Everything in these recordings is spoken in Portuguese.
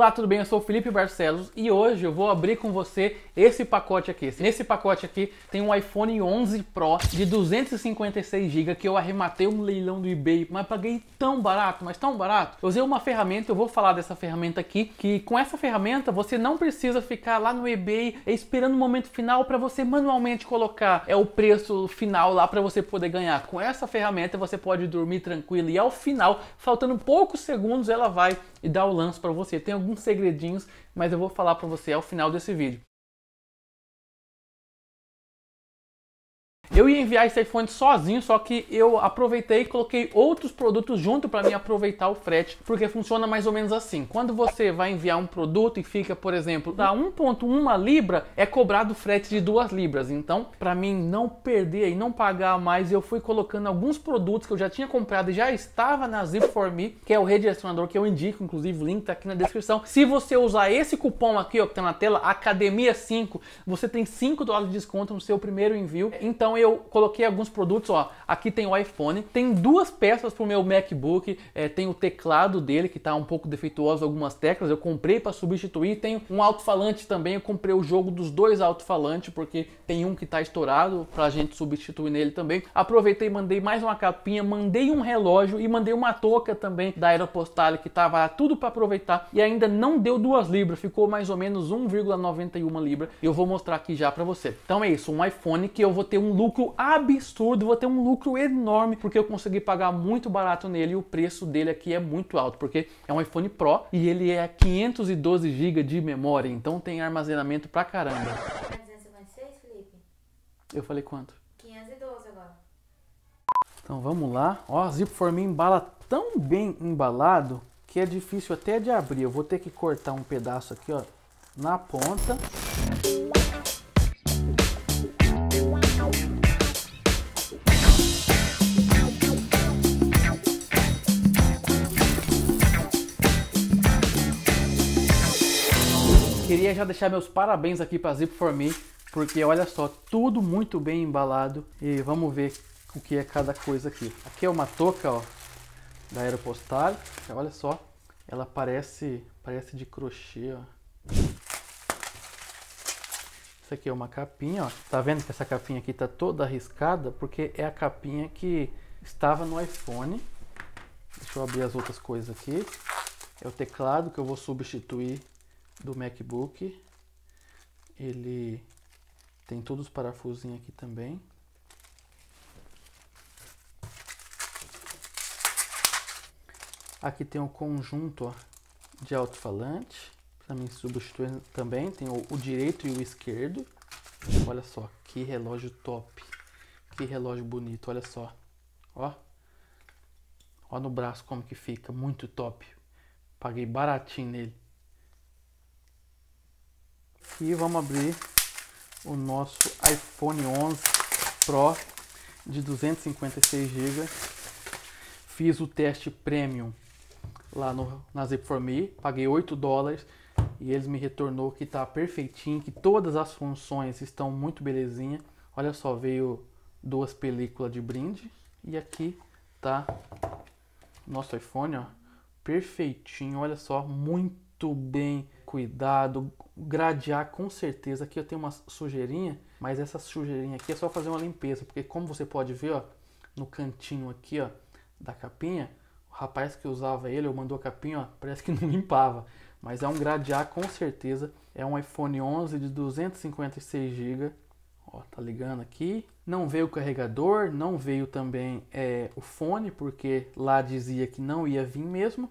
Olá, tudo bem? Eu sou o Felipe Barcelos e hoje eu vou abrir com você esse pacote aqui. Nesse pacote aqui tem um iPhone 11 Pro de 256 GB que eu arrematei um leilão do eBay, mas paguei tão barato, mas tão barato. Eu usei uma ferramenta, eu vou falar dessa ferramenta aqui, que com essa ferramenta você não precisa ficar lá no eBay esperando o momento final para você manualmente colocar é o preço final lá para você poder ganhar. Com essa ferramenta você pode dormir tranquilo e ao final, faltando poucos segundos, ela vai e dá o lance para você. Tem alguns alguns segredinhos, mas eu vou falar para você ao final desse vídeo. Eu ia enviar esse iPhone sozinho, só que eu aproveitei e coloquei outros produtos junto para mim aproveitar o frete, porque funciona mais ou menos assim. Quando você vai enviar um produto e fica, por exemplo, da 1.1 libra, é cobrado frete de 2 libras. Então, para mim não perder e não pagar mais, eu fui colocando alguns produtos que eu já tinha comprado e já estava na Zip4Me, que é o redirecionador que eu indico, inclusive o link tá aqui na descrição. Se você usar esse cupom aqui, ó, que tá na tela, Academia 5, você tem 5 dólares de desconto no seu primeiro envio. Então, eu coloquei alguns produtos, ó, aqui tem o iPhone, tem duas peças pro meu MacBook, é, tem o teclado dele que tá um pouco defeituoso, algumas teclas, eu comprei para substituir, tem um alto-falante também, eu comprei o jogo dos dois alto-falantes, porque tem um que tá estourado pra gente substituir nele também. Aproveitei, mandei mais uma capinha, mandei um relógio e mandei uma touca também da Aeropostale que tava tudo para aproveitar e ainda não deu duas libras, ficou mais ou menos 1,91 libra. Eu vou mostrar aqui já para você. Então é isso, um iPhone que eu vou ter um lucro lucro absurdo, vou ter um lucro enorme porque eu consegui pagar muito barato nele e o preço dele aqui é muito alto, porque é um iPhone Pro e ele é 512 GB de memória, então tem armazenamento pra caramba. Felipe? Eu falei quanto? 512 agora. Então vamos lá. Ó, a Zip for Me embala tão bem embalado que é difícil até de abrir. Eu vou ter que cortar um pedaço aqui, ó, na ponta. Queria já deixar meus parabéns aqui para Zip For Me, porque olha só, tudo muito bem embalado e vamos ver o que é cada coisa aqui. Aqui é uma touca, ó, da Aeropostal. Olha só, ela parece, parece de crochê, ó. Isso aqui é uma capinha, ó. Tá vendo que essa capinha aqui tá toda arriscada? Porque é a capinha que estava no iPhone. Deixa eu abrir as outras coisas aqui. É o teclado que eu vou substituir do MacBook. Ele tem todos os parafusinhos aqui também. Aqui tem o um conjunto ó, de alto-falante. Também substituir também. Tem o, o direito e o esquerdo. Olha só, que relógio top. Que relógio bonito, olha só. Ó. Ó no braço como que fica, muito top. Paguei baratinho nele. E vamos abrir o nosso iPhone 11 Pro de 256 GB. Fiz o teste premium lá no, na Zip4Me, paguei 8 dólares e eles me retornou que está perfeitinho, que todas as funções estão muito belezinha. Olha só, veio duas películas de brinde e aqui tá nosso iPhone, ó, perfeitinho, olha só, muito bem cuidado, gradear com certeza. Aqui eu tenho uma sujeirinha, mas essa sujeirinha aqui é só fazer uma limpeza, porque como você pode ver, ó, no cantinho aqui, ó, da capinha, o rapaz que usava ele, eu mandou a capinha, ó, parece que não limpava. Mas é um gradear com certeza. É um iPhone 11 de 256 GB. Ó, tá ligando aqui. Não veio o carregador, não veio também é, o fone, porque lá dizia que não ia vir mesmo.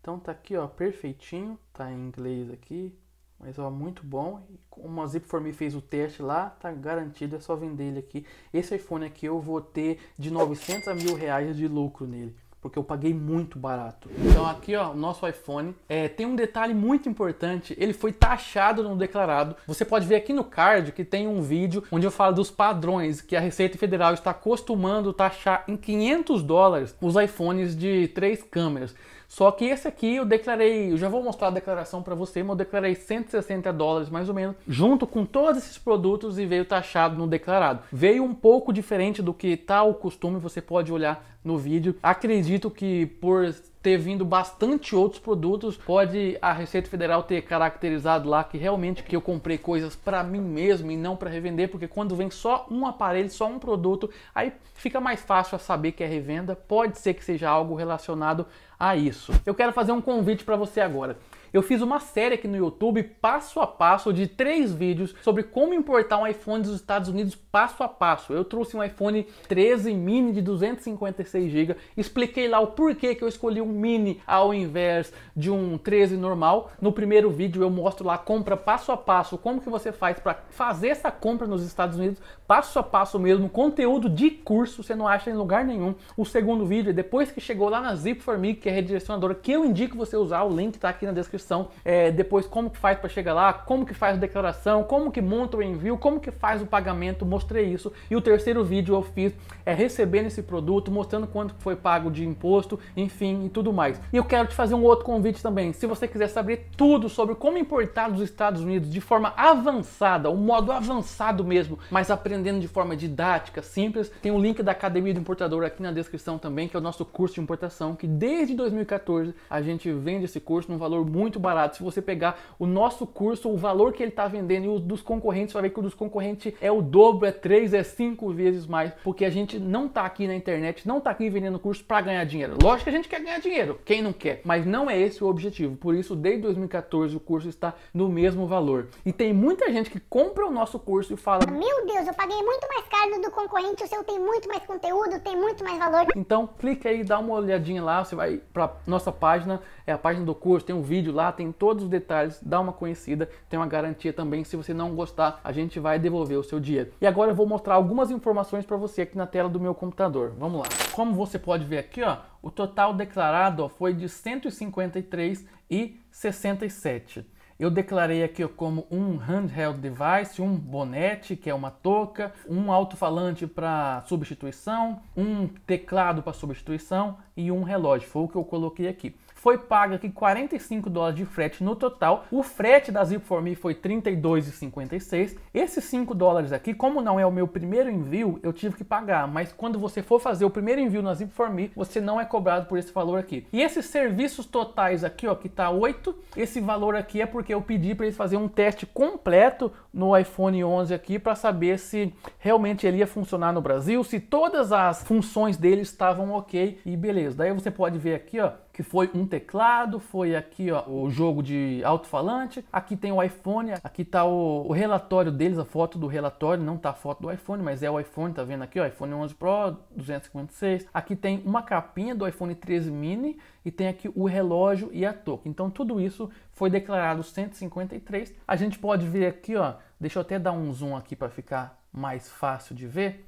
Então tá aqui, ó, perfeitinho. Tá em inglês aqui, mas ó, muito bom. Como a Zip for Me fez o teste lá, tá garantido, é só vender ele aqui. Esse iPhone aqui eu vou ter de 900 a mil reais de lucro nele. Porque eu paguei muito barato. Então aqui ó, o nosso iPhone. É, tem um detalhe muito importante, ele foi taxado no declarado. Você pode ver aqui no card que tem um vídeo onde eu falo dos padrões que a Receita Federal está costumando taxar em 500 dólares os iPhones de três câmeras. Só que esse aqui eu declarei, eu já vou mostrar a declaração para você, mas eu declarei 160 dólares mais ou menos, junto com todos esses produtos e veio taxado no declarado. Veio um pouco diferente do que tá o costume, você pode olhar no vídeo. Acredito que por ter vindo bastante outros produtos, pode a Receita Federal ter caracterizado lá que realmente que eu comprei coisas para mim mesmo e não para revender, porque quando vem só um aparelho, só um produto, aí fica mais fácil a saber que é revenda. Pode ser que seja algo relacionado a isso. Eu quero fazer um convite para você agora. Eu fiz uma série aqui no YouTube passo a passo de três vídeos sobre como importar um iPhone dos Estados Unidos passo a passo. Eu trouxe um iPhone 13 mini de 256 GB, expliquei lá o porquê que eu escolhi um mini ao invés de um 13 normal. No primeiro vídeo eu mostro lá a compra passo a passo, como que você faz para fazer essa compra nos Estados Unidos, passo a passo mesmo, conteúdo de curso, você não acha em lugar nenhum. O segundo vídeo é depois que chegou lá na Zip 4 Me, que é a redirecionadora que eu indico você usar, o link está aqui na descrição descrição é, depois como que faz para chegar lá, como que faz a declaração, como que monta o envio, como que faz o pagamento, mostrei isso. E o terceiro vídeo eu fiz é recebendo esse produto, mostrando quanto foi pago de imposto, enfim, e tudo mais. E eu quero te fazer um outro convite também. Se você quiser saber tudo sobre como importar dos Estados Unidos de forma avançada, um modo avançado mesmo, mas aprendendo de forma didática, simples, tem o link da Academia do Importador aqui na descrição também, que é o nosso curso de importação, que desde 2014 a gente vende esse curso num valor muito muito barato. Se você pegar o nosso curso, o valor que ele está vendendo e o dos concorrentes, você vai ver que o dos concorrentes é o dobro, é três, é cinco vezes mais, porque a gente não está aqui na internet, não está aqui vendendo curso para ganhar dinheiro. Lógico que a gente quer ganhar dinheiro, quem não quer? Mas não é esse o objetivo. Por isso, desde 2014 o curso está no mesmo valor. E tem muita gente que compra o nosso curso e fala: Meu Deus, eu paguei muito mais caro do concorrente, o seu tem muito mais conteúdo, tem muito mais valor. Então, clica aí, dá uma olhadinha lá, você vai para nossa página, é a página do curso, tem um vídeo lá lá tem todos os detalhes, dá uma conhecida, tem uma garantia também. Se você não gostar, a gente vai devolver o seu dinheiro. E agora eu vou mostrar algumas informações para você aqui na tela do meu computador. Vamos lá. Como você pode ver aqui, ó, o total declarado ó, foi de 153 e Eu declarei aqui ó, como um handheld device, um bonete, que é uma touca, um alto-falante para substituição, um teclado para substituição e um relógio. Foi o que eu coloquei aqui foi paga aqui 45 dólares de frete no total. O frete da Zip for Me foi 32,56. Esses 5 dólares aqui, como não é o meu primeiro envio, eu tive que pagar, mas quando você for fazer o primeiro envio na Zip for Me, você não é cobrado por esse valor aqui. E esses serviços totais aqui, ó, que tá 8, esse valor aqui é porque eu pedi para eles fazer um teste completo no iPhone 11 aqui para saber se realmente ele ia funcionar no Brasil, se todas as funções dele estavam OK e beleza. Daí você pode ver aqui, ó, que foi um teclado, foi aqui ó, o jogo de alto-falante, aqui tem o iPhone, aqui tá o, o, relatório deles, a foto do relatório, não tá a foto do iPhone, mas é o iPhone, tá vendo aqui, ó, iPhone 11 Pro, 256. Aqui tem uma capinha do iPhone 13 mini e tem aqui o relógio e a touca. Então tudo isso foi declarado 153. A gente pode ver aqui, ó, deixa eu até dar um zoom aqui para ficar mais fácil de ver.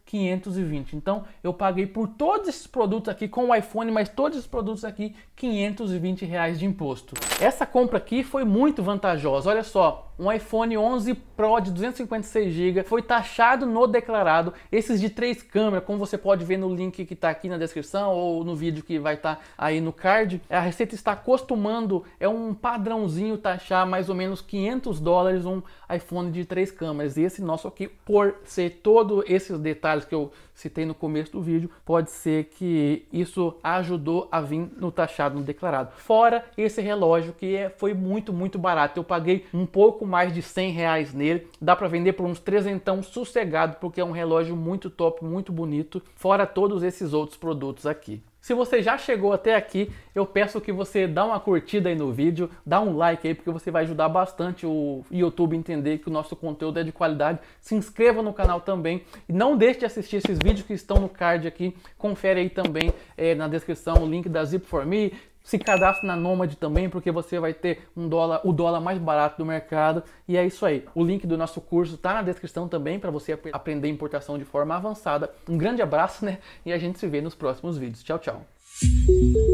520. Então eu paguei por todos esses produtos aqui com o iPhone, mas todos esses produtos aqui 520 reais de imposto. Essa compra aqui foi muito vantajosa. Olha só, um iPhone 11 Pro de 256GB foi taxado no declarado. Esses de três câmeras, como você pode ver no link que está aqui na descrição ou no vídeo que vai estar tá aí no card, a Receita está costumando, é um padrãozinho taxar mais ou menos 500 dólares um iPhone de três câmeras. E esse nosso aqui, por ser todos esses detalhes que eu citei no começo do vídeo, pode ser que isso ajudou a vir no taxado no declarado. Fora esse relógio que é, foi muito, muito barato. Eu paguei um pouco mais de 100 reais nele. Dá para vender por uns trezentão sossegado, porque é um relógio muito top, muito bonito, fora todos esses outros produtos aqui. Se você já chegou até aqui, eu peço que você dá uma curtida aí no vídeo, dá um like aí, porque você vai ajudar bastante o YouTube entender que o nosso conteúdo é de qualidade. Se inscreva no canal também e não deixe de assistir esses vídeos que estão no card aqui. Confere aí também é, na descrição o link da Zip4Me, se cadastre na Nomad também, porque você vai ter um dólar, o dólar mais barato do mercado. E é isso aí. O link do nosso curso está na descrição também para você ap aprender importação de forma avançada. Um grande abraço, né? E a gente se vê nos próximos vídeos. Tchau, tchau.